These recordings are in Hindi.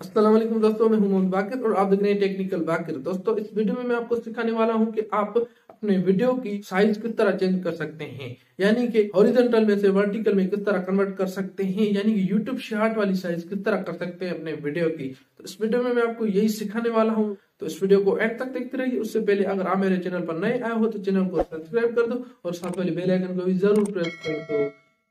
असलम दोस्तों मैं हूं बाकिर और आप देख रहे हैं टेक्निकल बाकिर दोस्तों इस वीडियो में मैं आपको सिखाने वाला हूं कि आप अपने वीडियो की साइज किस तरह चेंज कर सकते हैं यानी कि हॉरिजेंटल में से वर्टिकल में किस तरह कन्वर्ट कर सकते हैं यानी कि यूट्यूब शार्ट वाली साइज किस तरह कर सकते हैं अपने वीडियो की तो इस वीडियो में मैं आपको यही सिखाने वाला हूँ तो इस वीडियो को एंड तक देखते रहिए उससे पहले अगर आप मेरे चैनल पर नए आए हो तो चैनल को सब्सक्राइब कर दो और साथ वाले बेलाइकन को भी जरूर प्रेस कर दो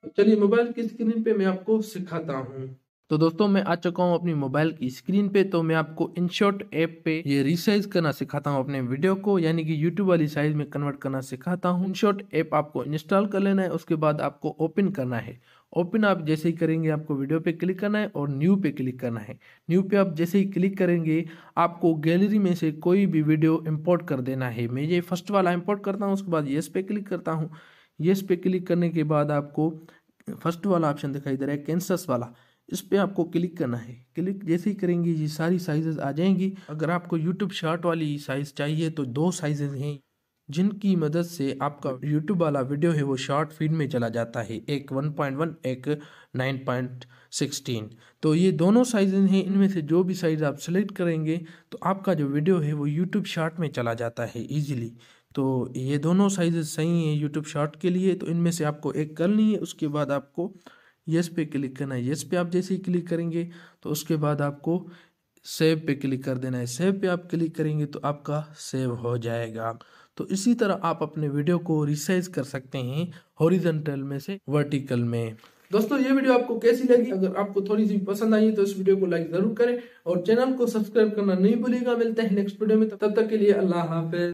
तो चलिए मोबाइल की स्क्रीन पे मैं आपको सिखाता हूँ तो दोस्तों मैं आ चुका हूँ अपनी मोबाइल की स्क्रीन पे तो मैं आपको इनशॉट ऐप पे ये रिसाइज करना सिखाता हूँ अपने वीडियो को यानी कि यूट्यूब वाली साइज में कन्वर्ट करना सिखाता हूँ इनशॉट ऐप आपको इंस्टॉल कर लेना है उसके बाद आपको ओपन करना है ओपन आप जैसे ही करेंगे आपको वीडियो पे क्लिक करना है और न्यू पे क्लिक करना है न्यू पे आप जैसे ही क्लिक करेंगे आपको गैलरी में से कोई भी वीडियो इम्पोर्ट कर देना है मैं ये फर्स्ट वाला इम्पोर्ट करता हूँ उसके बाद येस पे क्लिक करता हूँ येस पे क्लिक करने के बाद आपको फर्स्ट वाला ऑप्शन दिखाई दे रहा है कैंसस वाला इस पर आपको क्लिक करना है क्लिक जैसे ही करेंगे ये सारी साइजेस आ जाएंगी अगर आपको यूट्यूब शार्ट वाली साइज़ चाहिए तो दो साइजेज़ हैं जिनकी मदद से आपका यूट्यूब वाला वीडियो है वो शॉर्ट फीड में चला जाता है एक 1.1 एक 9.16 तो ये दोनों साइजेज हैं इनमें से जो भी साइज़ आप सेलेक्ट करेंगे तो आपका जो वीडियो है वो यूट्यूब शॉर्ट में चला जाता है ईजिली तो ये दोनों साइजेज सही हैं यूट्यूब शॉर्ट के लिए तो इनमें से आपको एक करनी है उसके बाद आपको यस पे क्लिक करना है यस पे आप जैसे ही क्लिक करेंगे तो उसके बाद आपको सेव पे क्लिक कर देना है सेव पे आप क्लिक करेंगे तो आपका सेव हो जाएगा तो इसी तरह आप अपने वीडियो को रिसाइज कर सकते हैं हॉरिजेंटल में से वर्टिकल में दोस्तों ये वीडियो आपको कैसी लगी अगर आपको थोड़ी सी पसंद आई तो इस वीडियो को लाइक जरूर करें और चैनल को सब्सक्राइब करना नहीं भूलेगा मिलते हैं नेक्स्ट वीडियो में तब तक के लिए अल्लाह हाफिज